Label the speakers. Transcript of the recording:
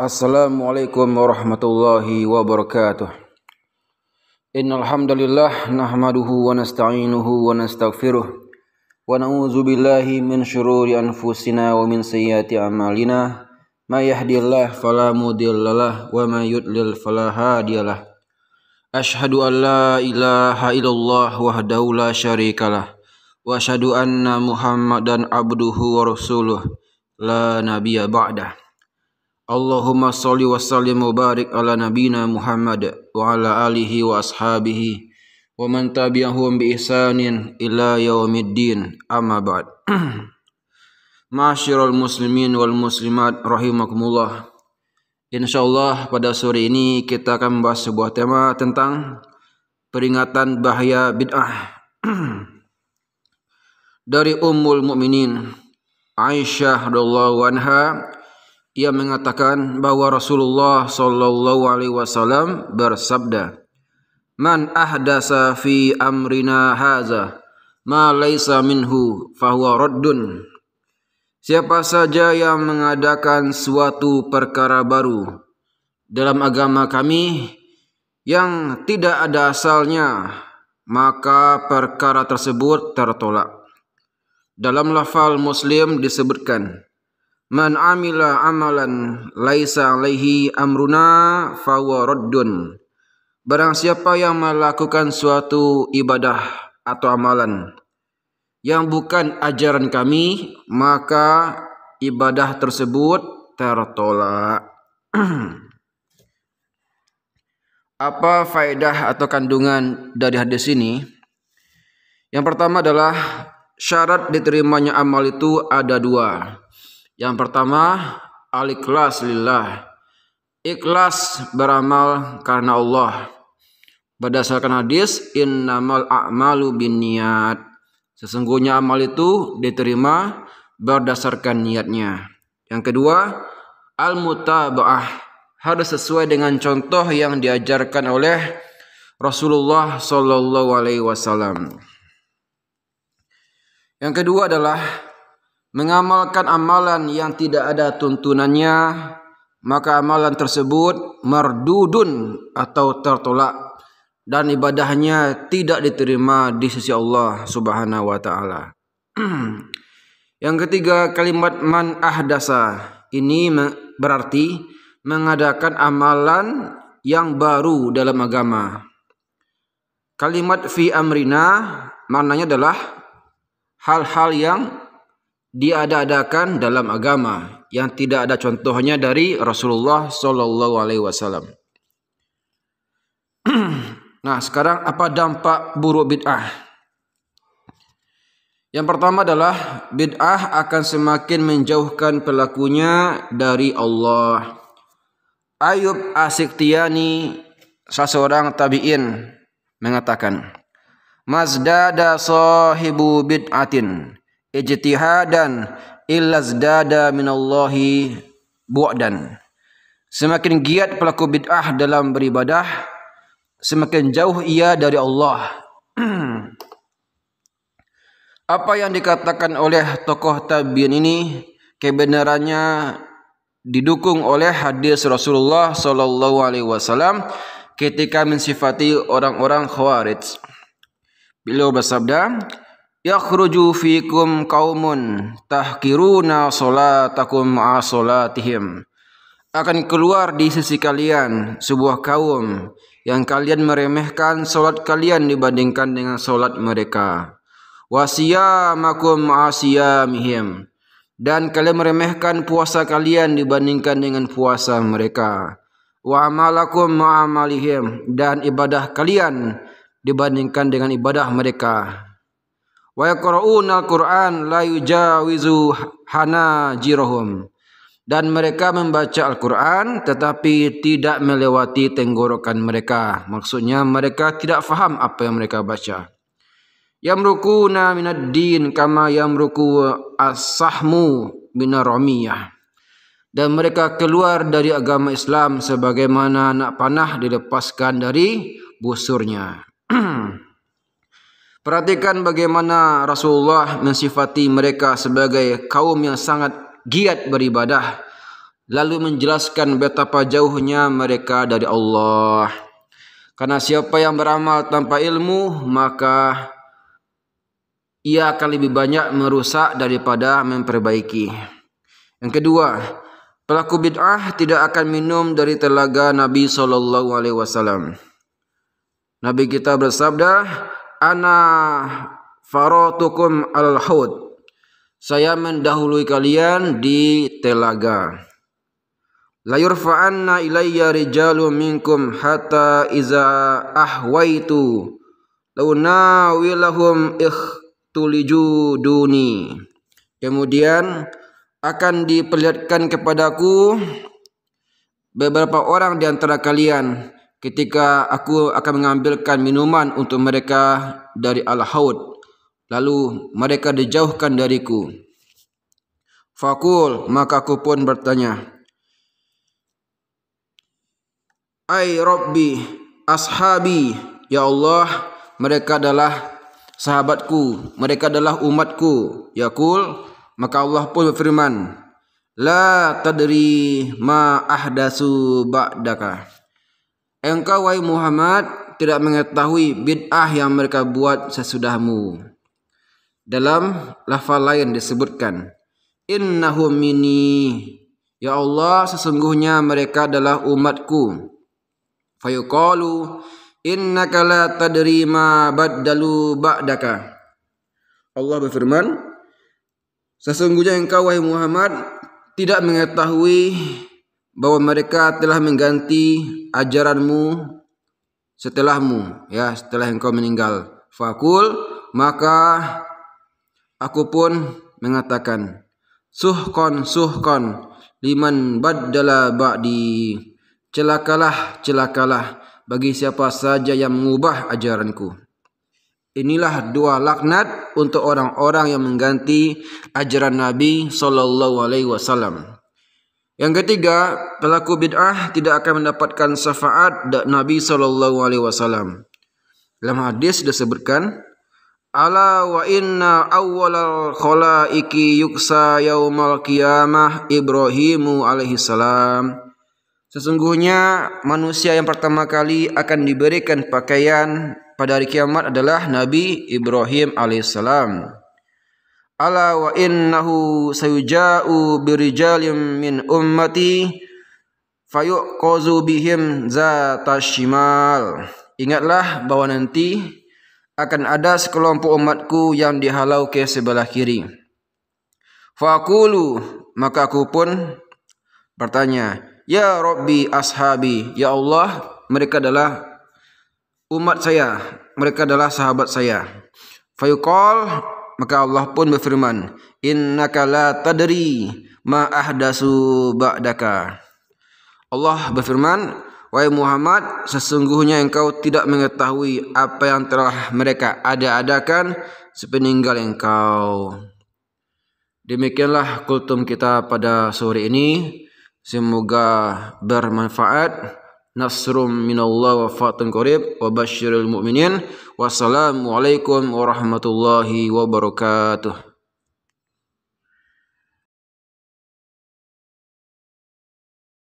Speaker 1: Assalamualaikum warahmatullahi wabarakatuh. Innal hamdalillah nahmaduhu wa nasta'inuhu wa nastaghfiruh wa na'udzu billahi min syururi anfusina wa min sayyiati a'malina may yahdihillahu fala mudhillalah wa may yudlil fala hadiyalah. Ashhadu an la ilaha illallah wahdahu la syarikalah wa asyhadu anna Muhammadan abduhu wa rasuluh la nabiyya ba'dah. Allahumma salli wa sallim mubarik ala nabina Muhammad wa ala alihi wa ashabihi wa man tabi'ahum bi ihsanin ila yaumiddin amma ba'd Ma'asyiral muslimin wal muslimat rahimakumullah Insyaallah pada sore ini kita akan membahas sebuah tema tentang peringatan bahaya bid'ah dari Ummul Mukminin Aisyah radhiyallahu anha ia mengatakan bahwa Rasulullah Shallallahu Alaihi Wasallam bersabda, "Man ahdasa fi amrina haza ma laisa minhu fahuwa raddun." Siapa saja yang mengadakan suatu perkara baru dalam agama kami yang tidak ada asalnya, maka perkara tersebut tertolak. Dalam lafal Muslim disebutkan, Man amila amalan laisa alaihi amruna fawa raddun. Barang siapa yang melakukan suatu ibadah atau amalan yang bukan ajaran kami, maka ibadah tersebut tertolak. Apa faedah atau kandungan dari hadis ini? Yang pertama adalah syarat diterimanya amal itu ada dua yang pertama, al-ikhlas lillah. Ikhlas beramal karena Allah. Berdasarkan hadis, innamal a'malu bin niat. Sesungguhnya amal itu diterima berdasarkan niatnya. Yang kedua, al-mutaba'ah. Harus sesuai dengan contoh yang diajarkan oleh Rasulullah Sallallahu Alaihi Wasallam. Yang kedua adalah mengamalkan amalan yang tidak ada tuntunannya, maka amalan tersebut merdudun atau tertolak dan ibadahnya tidak diterima di sisi Allah Subhanahu wa taala. yang ketiga kalimat man ahdasa ini berarti mengadakan amalan yang baru dalam agama. Kalimat fi amrina maknanya adalah hal-hal yang diada-adakan dalam agama yang tidak ada contohnya dari Rasulullah Shallallahu Alaihi Wasallam. nah, sekarang apa dampak buruk bid'ah? Yang pertama adalah bid'ah akan semakin menjauhkan pelakunya dari Allah. Ayub Asiktiani, seseorang tabi'in, mengatakan, Mazdada sahibu bid'atin ijtihadan illazdada minallahi bu'dan semakin giat pelaku bid'ah dalam beribadah semakin jauh ia dari Allah apa yang dikatakan oleh tokoh tabi'in ini kebenarannya didukung oleh hadis Rasulullah sallallahu alaihi wasallam ketika mensifati orang-orang khawarij beliau bersabda yakhruju fikum qaumun tahkiruna salatakum a salatihim akan keluar di sisi kalian sebuah kaum yang kalian meremehkan salat kalian dibandingkan dengan salat mereka wasiyamakum asiyamihim dan kalian meremehkan puasa kalian dibandingkan dengan puasa mereka wa amalakum ma'amalihim dan ibadah kalian dibandingkan dengan ibadah mereka wa yaqra'un al-Qur'an la yujawizu hana jirahum dan mereka membaca Al-Quran tetapi tidak melewati tenggorokan mereka. Maksudnya mereka tidak faham apa yang mereka baca. Yamrukuna minad din kama yamruku as-sahmu minaramiyah. Dan mereka keluar dari agama Islam sebagaimana anak panah dilepaskan dari busurnya. Perhatikan bagaimana Rasulullah mensifati mereka sebagai kaum yang sangat giat beribadah lalu menjelaskan betapa jauhnya mereka dari Allah. Karena siapa yang beramal tanpa ilmu maka ia akan lebih banyak merusak daripada memperbaiki. Yang kedua, pelaku bid'ah tidak akan minum dari telaga Nabi Shallallahu alaihi wasallam. Nabi kita bersabda, ana faratukum al haud saya mendahului kalian di telaga la yurfa'anna ilayya rijalun minkum hatta iza ahwaitu launawilahum ikhtuliju duni kemudian akan diperlihatkan kepadaku beberapa orang di antara kalian ketika aku akan mengambilkan minuman untuk mereka dari al-haud lalu mereka dijauhkan dariku fakul maka aku pun bertanya ai rabbi ashabi ya Allah mereka adalah sahabatku mereka adalah umatku Yakul, maka Allah pun berfirman la tadri ma ahdasu ba'daka Engkau wahai Muhammad tidak mengetahui bid'ah yang mereka buat sesudahmu. Dalam lafal lain disebutkan, Innahum mini. Ya Allah, sesungguhnya mereka adalah umatku. Fayuqalu, innaka la tadri ma baddalu ba'daka. Allah berfirman, Sesungguhnya engkau wahai Muhammad tidak mengetahui bahwa mereka telah mengganti ajaranmu setelahmu ya setelah engkau meninggal fakul maka aku pun mengatakan suhkon suhkon liman baddala ba'di celakalah celakalah bagi siapa saja yang mengubah ajaranku inilah dua laknat untuk orang-orang yang mengganti ajaran Nabi sallallahu alaihi wasallam yang ketiga, pelaku bid'ah tidak akan mendapatkan syafaat dari Nabi sallallahu alaihi wasallam. Dalam hadis disebutkan, "Ala wa inna awwalal khalaiki yuksa yaumal qiyamah alaihi salam." Sesungguhnya manusia yang pertama kali akan diberikan pakaian pada hari kiamat adalah Nabi Ibrahim alaihissalam ala wa innahu sayuja'u birijalim min ummati fayuqazu bihim zatashimal ingatlah bahwa nanti akan ada sekelompok umatku yang dihalau ke sebelah kiri faqulu maka aku pun bertanya ya rabbi ashabi ya Allah mereka adalah umat saya mereka adalah sahabat saya fayuqal maka Allah pun berfirman, "Innaka la tadri ma ahdasu ba'daka." Allah berfirman, "Wahai Muhammad, sesungguhnya engkau tidak mengetahui apa yang telah mereka ada-adakan sepeninggal engkau." Demikianlah kultum kita pada sore ini. Semoga bermanfaat. nasrum minallah wa fatun qarib wa basyiril mu'minin wassalamu alaikum warahmatullahi wabarakatuh